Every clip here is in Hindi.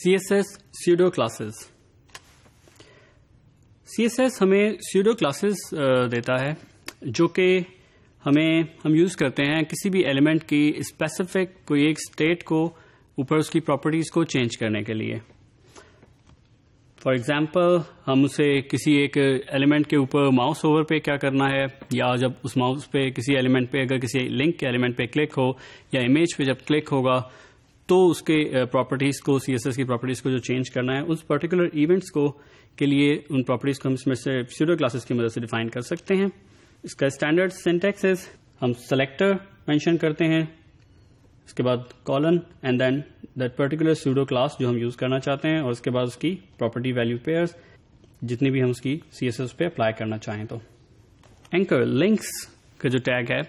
CSS pseudo classes CSS हमें pseudo classes देता है जो कि हमें हम यूज़ करते हैं किसी भी एलिमेंट की स्पेसिफिक कोई एक स्टेट को ऊपर उसकी प्रॉपर्टीज़ को चेंज करने के लिए फॉर एग्ज़ाम्पल हम उसे किसी एक एलिमेंट के ऊपर माउस ओवर पे क्या करना है या जब उस माउस पे किसी एलिमेंट पे अगर किसी लिंक के एलिमेंट पे क्लिक हो या इमेज पे जब क्लिक होगा तो उसके प्रॉपर्टीज़ को सी की प्रॉपर्टीज़ को जो चेंज करना है उस पर्टिकुलर इवेंट्स को के लिए उन प्रॉपर्टीज़ को हम इसमें से सीडो क्लासेस की मदद से डिफाइन कर सकते हैं इसका स्टैंडर्ड सिंटेक्सेस हम सेलेक्टर मेंशन करते हैं इसके बाद colon and then that particular pseudo class जो हम यूज करना चाहते हैं और उसके बाद उसकी प्रॉपर्टी वैल्यू पेयर जितनी भी हम उसकी सी पे अप्लाई करना चाहें तो एंकर लिंक्स का जो टैग है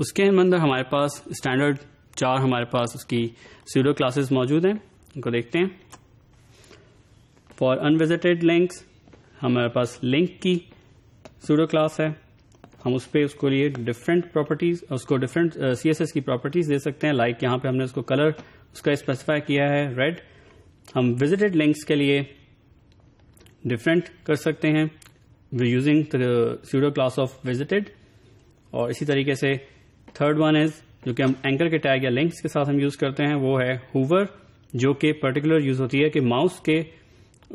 उसके अंदर हमारे पास स्टैंडर्ड चार हमारे पास उसकी सीडो क्लासेस मौजूद हैं उनको देखते हैं फॉर अनविजिटेड लिंक्स हमारे पास लिंक की सीडो क्लास है हम उस पर उसको लिए डिफरेंट प्रॉपर्टीज उसको डिफरेंट सी uh, की प्रॉपर्टीज दे सकते हैं लाइक like यहां पे हमने उसको कलर उसका स्पेसिफाई किया है रेड हम विजिटेड लिंक्स के लिए डिफरेंट कर सकते हैं using pseudo class of visited और इसी तरीके से थर्ड वन इज जो कि हम एंकर के टैग या लिंक्स के साथ हम यूज करते हैं वो है हुवर जो कि पर्टिकुलर यूज होती है कि माउस के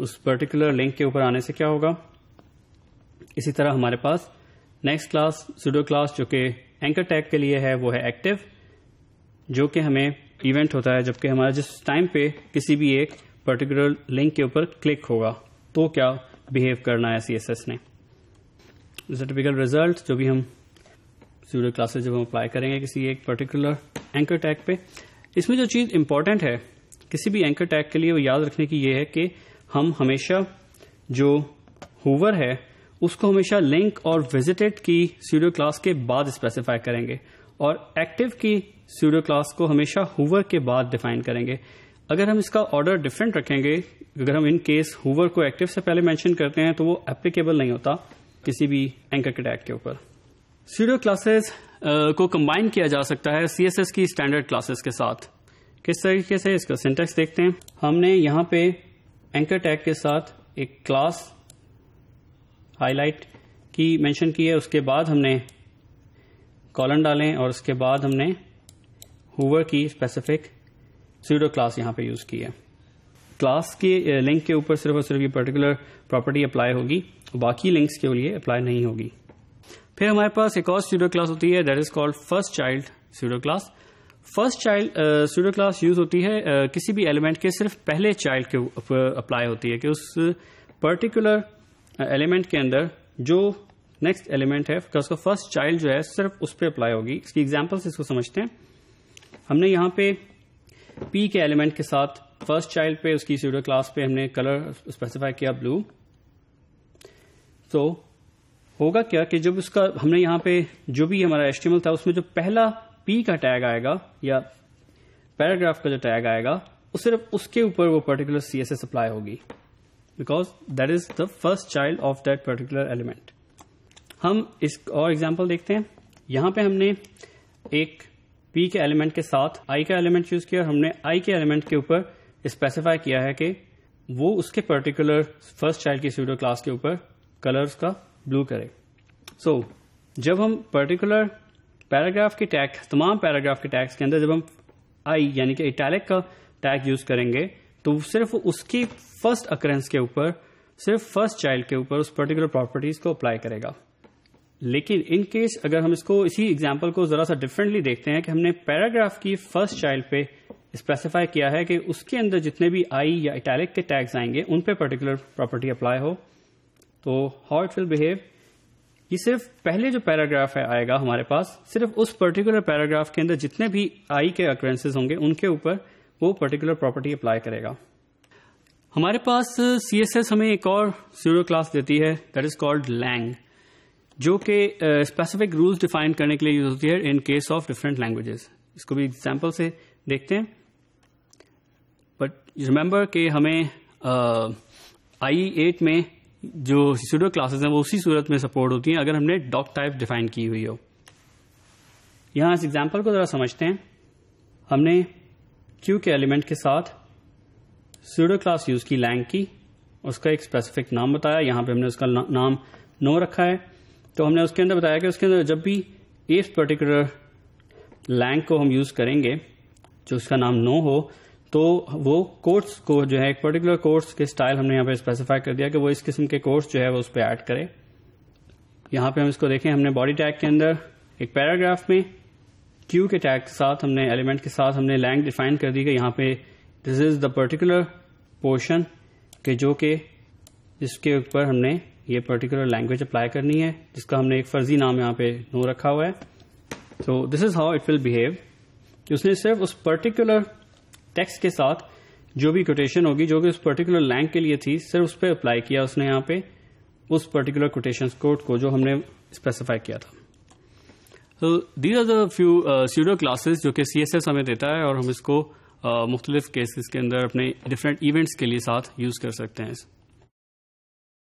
उस पर्टिकुलर लिंक के ऊपर आने से क्या होगा इसी तरह हमारे पास नेक्स्ट क्लास सुडो क्लास जो कि एंकर टैग के लिए है वो है एक्टिव जो कि हमें इवेंट होता है जबकि हमारा जिस टाइम पे किसी भी एक पर्टिकुलर लिंक के ऊपर क्लिक होगा तो क्या बिहेव करना है सी ने रिजल्ट जो भी हम स्टूडियो क्लासेस जब हम अप्लाई करेंगे किसी एक पर्टिकुलर एंकर टैग पे इसमें जो चीज़ इंपॉर्टेंट है किसी भी एंकर टैग के लिए वो याद रखने की ये है कि हम हमेशा जो होवर है उसको हमेशा लिंक और विजिटेड की स्टूडियो क्लास के बाद स्पेसिफाई करेंगे और एक्टिव की स्टूडियो क्लास को हमेशा हुवर के बाद डिफाइन करेंगे अगर हम इसका ऑर्डर डिफरेंट रखेंगे अगर हम इन केस हुवर को एक्टिव से पहले मेंशन करते हैं तो वो एप्लीकेबल नहीं होता किसी भी एंकर के टैग के ऊपर सीडियो क्लासेस uh, को कंबाइन किया जा सकता है सीएसएस की स्टैंडर्ड क्लासेस के साथ किस तरीके से इसका सिंटेक्स देखते हैं हमने यहां पे एंकर टैग के साथ एक क्लास हाईलाइट की मेंशन की है उसके बाद हमने कॉलन डालें और उसके बाद हमने हुवर की स्पेसिफिक सीडो क्लास यहां पे यूज़ की है क्लास के लिंक uh, के ऊपर सिर्फ और सिर्फ ये पर्टिकुलर प्रॉपर्टी अप्लाई होगी बाकी लिंक्स के लिए अप्लाई नहीं होगी फिर हमारे पास एक और स्टूडियो क्लास होती है that is called first child pseudo class first child pseudo class use होती है uh, किसी भी एलिमेंट के सिर्फ पहले चाइल्ड के अप्लाई होती है कि उस पर्टिकुलर एलिमेंट के अंदर जो नेक्स्ट एलिमेंट है उसका फर्स्ट चाइल्ड जो है सिर्फ उस पर अप्लाई होगी इसकी एग्जाम्पल से इसको समझते हैं हमने यहां पे पी के एलिमेंट के साथ फर्स्ट चाइल्ड पे उसकी स्टूडियो क्लास पे हमने कलर स्पेसिफाई किया ब्लू तो होगा क्या कि जब उसका हमने यहां पे जो भी हमारा एस्टिमल था उसमें जो पहला पी का टैग आएगा या पैराग्राफ का जो टैग आएगा वो सिर्फ उसके ऊपर वो पर्टिकुलर सी एस अप्लाई होगी because that is the first child of that particular element हम इस और एग्जाम्पल देखते हैं यहां पे हमने एक पी के एलिमेंट के साथ आई का एलिमेंट यूज किया और हमने आई के एलिमेंट के ऊपर स्पेसिफाई किया है कि वो उसके पर्टिकुलर फर्स्ट चाइल्ड की स्टूडियो क्लास के ऊपर कलर्स का ब्लू करें सो so, जब हम पर्टिकुलर पैराग्राफ के टैग तमाम पैराग्राफ के टैग्स के अंदर जब हम आई यानी कि इटैलिक का टैग यूज करेंगे तो सिर्फ उसकी फर्स्ट अकरेंस के ऊपर सिर्फ फर्स्ट चाइल्ड के ऊपर उस पर्टिकुलर प्रॉपर्टीज को अप्लाई करेगा लेकिन इन केस अगर हम इसको इसी एग्जाम्पल को जरा सा डिफरेंटली देखते हैं कि हमने पैराग्राफ की फर्स्ट चाइल्ड पे स्पेसिफाई किया है कि उसके अंदर जितने भी आई या इटैलिक के टैग्स आएंगे उन पे पर्टिकुलर प्रॉपर्टी अप्लाई हो तो हाउ इट विल बिहेव ये सिर्फ पहले जो पैराग्राफ है आएगा हमारे पास सिर्फ उस पर्टिकुलर पैराग्राफ के अंदर जितने भी आई के अक्रेंसेज होंगे उनके ऊपर वो पर्टिकुलर प्रॉपर्टी अप्लाई करेगा हमारे पास सी एस एस हमें एक और सीरो क्लास देती है दैट इज कॉल्ड लैंग जो कि स्पेसिफिक रूल्स डिफाइन करने के लिए यूज होती है in case of different languages इसको भी एग्जाम्पल से देखते हैं बट रिमेंबर कि हमें आई uh, एट में जो स्टूडियो क्लासेस हैं वो उसी सूरत में सपोर्ट होती हैं अगर हमने डॉक टाइप डिफाइन की हुई हो यहां इस एग्जाम्पल को ज़रा समझते हैं हमने क्यू के एलिमेंट के साथ सीडो क्लास यूज़ की लैंग की उसका एक स्पेसिफिक नाम बताया यहां पे हमने उसका ना, नाम नो रखा है तो हमने उसके अंदर बताया कि उसके अंदर जब भी इस पर्टिकुलर लैंग को हम यूज़ करेंगे जो उसका नाम नो हो तो वो कोर्स को जो है एक पर्टिकुलर कोर्स के स्टाइल हमने यहां पे स्पेसिफाई कर दिया कि वो इस किस्म के कोर्स जो है वो उस पर ऐड करे यहां पे हम इसको देखें हमने बॉडी टैग के अंदर एक पैराग्राफ में क्यू के टैग के साथ हमने एलिमेंट के साथ हमने लैंग डिफाइन कर दी कि यहां पे this is the particular portion के जो के जिसके ऊपर हमने ये पर्टिकुलर लैंग्वेज अप्लाई करनी है जिसका हमने एक फर्जी नाम यहां पे नो रखा हुआ है so this is how it will behave उसने सिर्फ उस पर्टिकुलर टेक्स्ट के साथ जो भी कोटेशन होगी जो कि उस पर्टिकुलर लैंग के लिए थी सिर्फ उस पर अप्लाई किया उसने यहां पे उस पर्टिकुलर कोटेशन कोड को जो हमने स्पेसिफाई किया था तो these are the few classes जो कि सी एस हमें देता है और हम इसको uh, मुख्तलिफ केसेस के अंदर अपने डिफरेंट इवेंट्स के लिए साथ यूज़ कर सकते हैं